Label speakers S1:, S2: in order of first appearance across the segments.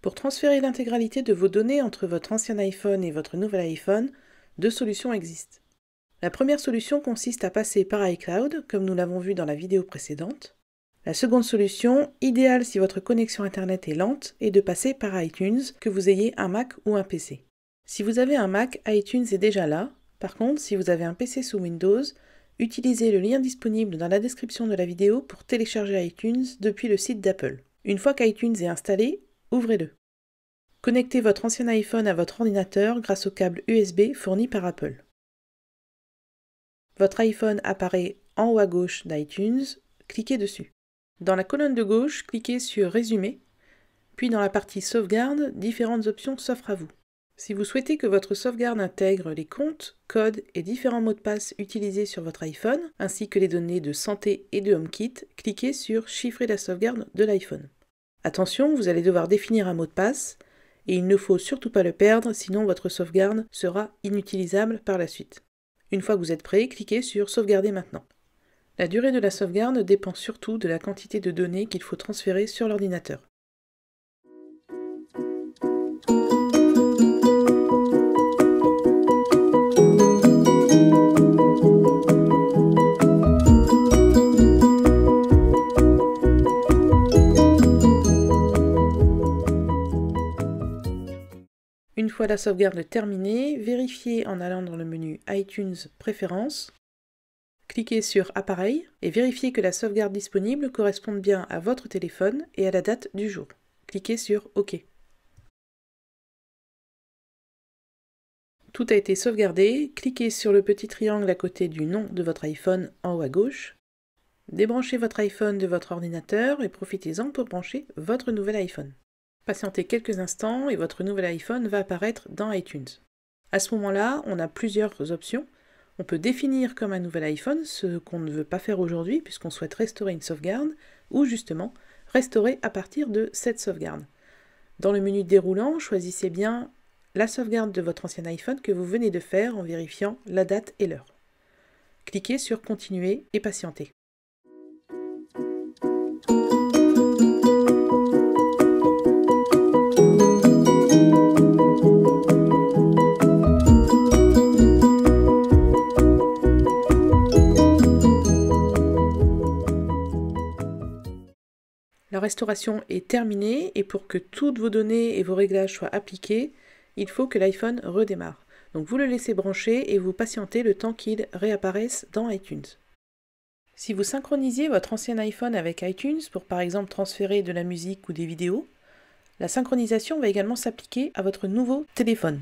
S1: Pour transférer l'intégralité de vos données entre votre ancien iPhone et votre nouvel iPhone, deux solutions existent. La première solution consiste à passer par iCloud, comme nous l'avons vu dans la vidéo précédente. La seconde solution, idéale si votre connexion Internet est lente, est de passer par iTunes, que vous ayez un Mac ou un PC. Si vous avez un Mac, iTunes est déjà là. Par contre, si vous avez un PC sous Windows, utilisez le lien disponible dans la description de la vidéo pour télécharger iTunes depuis le site d'Apple. Une fois qu'iTunes est installé, Ouvrez-le. Connectez votre ancien iPhone à votre ordinateur grâce au câble USB fourni par Apple. Votre iPhone apparaît en haut à gauche d'iTunes, cliquez dessus. Dans la colonne de gauche, cliquez sur Résumé, puis dans la partie Sauvegarde, différentes options s'offrent à vous. Si vous souhaitez que votre sauvegarde intègre les comptes, codes et différents mots de passe utilisés sur votre iPhone, ainsi que les données de santé et de HomeKit, cliquez sur Chiffrer la sauvegarde de l'iPhone. Attention, vous allez devoir définir un mot de passe et il ne faut surtout pas le perdre sinon votre sauvegarde sera inutilisable par la suite. Une fois que vous êtes prêt, cliquez sur Sauvegarder maintenant. La durée de la sauvegarde dépend surtout de la quantité de données qu'il faut transférer sur l'ordinateur. Une fois la sauvegarde terminée, vérifiez en allant dans le menu iTunes Préférences, cliquez sur Appareil et vérifiez que la sauvegarde disponible corresponde bien à votre téléphone et à la date du jour. Cliquez sur OK. Tout a été sauvegardé, cliquez sur le petit triangle à côté du nom de votre iPhone en haut à gauche. Débranchez votre iPhone de votre ordinateur et profitez-en pour brancher votre nouvel iPhone. Patientez quelques instants et votre nouvel iPhone va apparaître dans iTunes. À ce moment-là, on a plusieurs options. On peut définir comme un nouvel iPhone ce qu'on ne veut pas faire aujourd'hui puisqu'on souhaite restaurer une sauvegarde ou justement restaurer à partir de cette sauvegarde. Dans le menu déroulant, choisissez bien la sauvegarde de votre ancien iPhone que vous venez de faire en vérifiant la date et l'heure. Cliquez sur Continuer et patienter. La restauration est terminée et pour que toutes vos données et vos réglages soient appliqués, il faut que l'iPhone redémarre. Donc vous le laissez brancher et vous patientez le temps qu'il réapparaisse dans iTunes. Si vous synchronisiez votre ancien iPhone avec iTunes pour par exemple transférer de la musique ou des vidéos, la synchronisation va également s'appliquer à votre nouveau téléphone.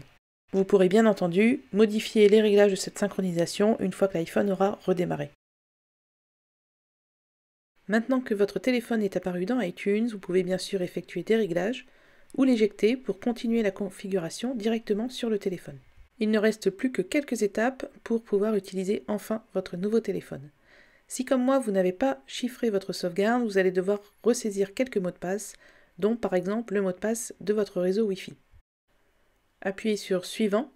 S1: Vous pourrez bien entendu modifier les réglages de cette synchronisation une fois que l'iPhone aura redémarré. Maintenant que votre téléphone est apparu dans iTunes, vous pouvez bien sûr effectuer des réglages ou l'éjecter pour continuer la configuration directement sur le téléphone. Il ne reste plus que quelques étapes pour pouvoir utiliser enfin votre nouveau téléphone. Si comme moi vous n'avez pas chiffré votre sauvegarde, vous allez devoir ressaisir quelques mots de passe, dont par exemple le mot de passe de votre réseau Wi-Fi. Appuyez sur Suivant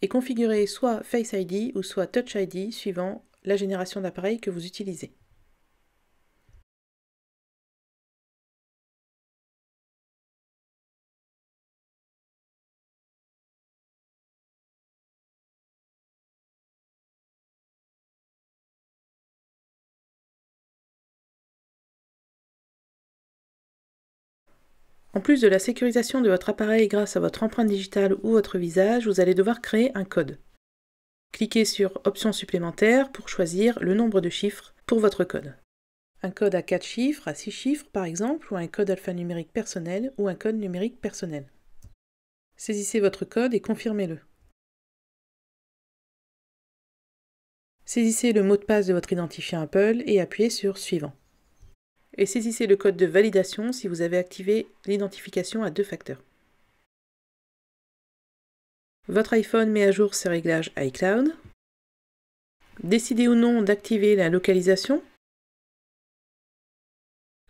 S1: et configurez soit Face ID ou soit Touch ID suivant la génération d'appareils que vous utilisez. En plus de la sécurisation de votre appareil grâce à votre empreinte digitale ou votre visage, vous allez devoir créer un code. Cliquez sur Options supplémentaires pour choisir le nombre de chiffres pour votre code. Un code à 4 chiffres, à 6 chiffres par exemple, ou un code alphanumérique personnel ou un code numérique personnel. Saisissez votre code et confirmez-le. Saisissez le mot de passe de votre identifiant Apple et appuyez sur Suivant. Et saisissez le code de validation si vous avez activé l'identification à deux facteurs. Votre iPhone met à jour ses réglages iCloud. Décidez ou non d'activer la localisation.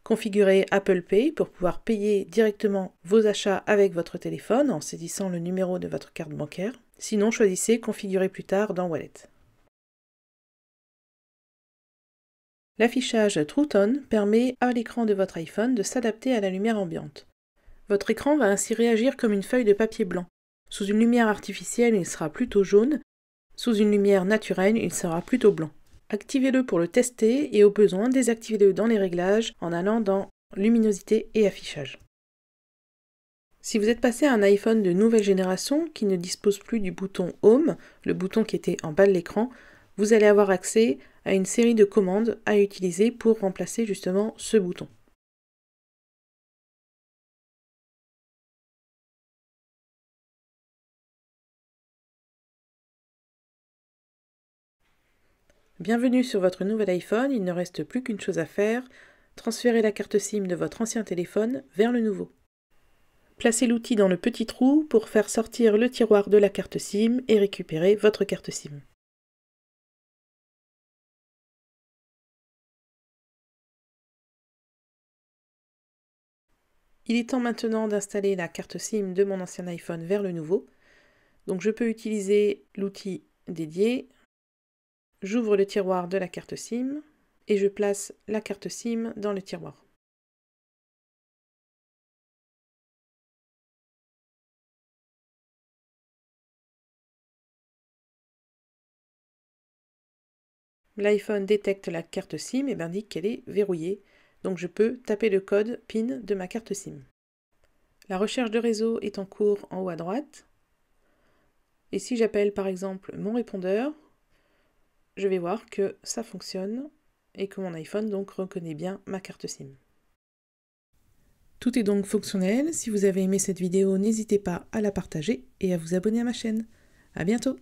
S1: Configurez Apple Pay pour pouvoir payer directement vos achats avec votre téléphone en saisissant le numéro de votre carte bancaire. Sinon, choisissez Configurer plus tard dans Wallet. L'affichage True Tone permet à l'écran de votre iPhone de s'adapter à la lumière ambiante. Votre écran va ainsi réagir comme une feuille de papier blanc. Sous une lumière artificielle, il sera plutôt jaune. Sous une lumière naturelle, il sera plutôt blanc. Activez-le pour le tester et au besoin, désactivez-le dans les réglages en allant dans Luminosité et affichage. Si vous êtes passé à un iPhone de nouvelle génération qui ne dispose plus du bouton Home, le bouton qui était en bas de l'écran, vous allez avoir accès à une série de commandes à utiliser pour remplacer justement ce bouton. Bienvenue sur votre nouvel iPhone, il ne reste plus qu'une chose à faire, transférer la carte SIM de votre ancien téléphone vers le nouveau. Placez l'outil dans le petit trou pour faire sortir le tiroir de la carte SIM et récupérer votre carte SIM. Il est temps maintenant d'installer la carte SIM de mon ancien iPhone vers le nouveau. Donc je peux utiliser l'outil dédié, J'ouvre le tiroir de la carte SIM et je place la carte SIM dans le tiroir. L'iPhone détecte la carte SIM et m'indique qu'elle est verrouillée, donc je peux taper le code PIN de ma carte SIM. La recherche de réseau est en cours en haut à droite. Et si j'appelle par exemple mon répondeur, je vais voir que ça fonctionne et que mon iPhone donc reconnaît bien ma carte SIM. Tout est donc fonctionnel. Si vous avez aimé cette vidéo, n'hésitez pas à la partager et à vous abonner à ma chaîne. À bientôt!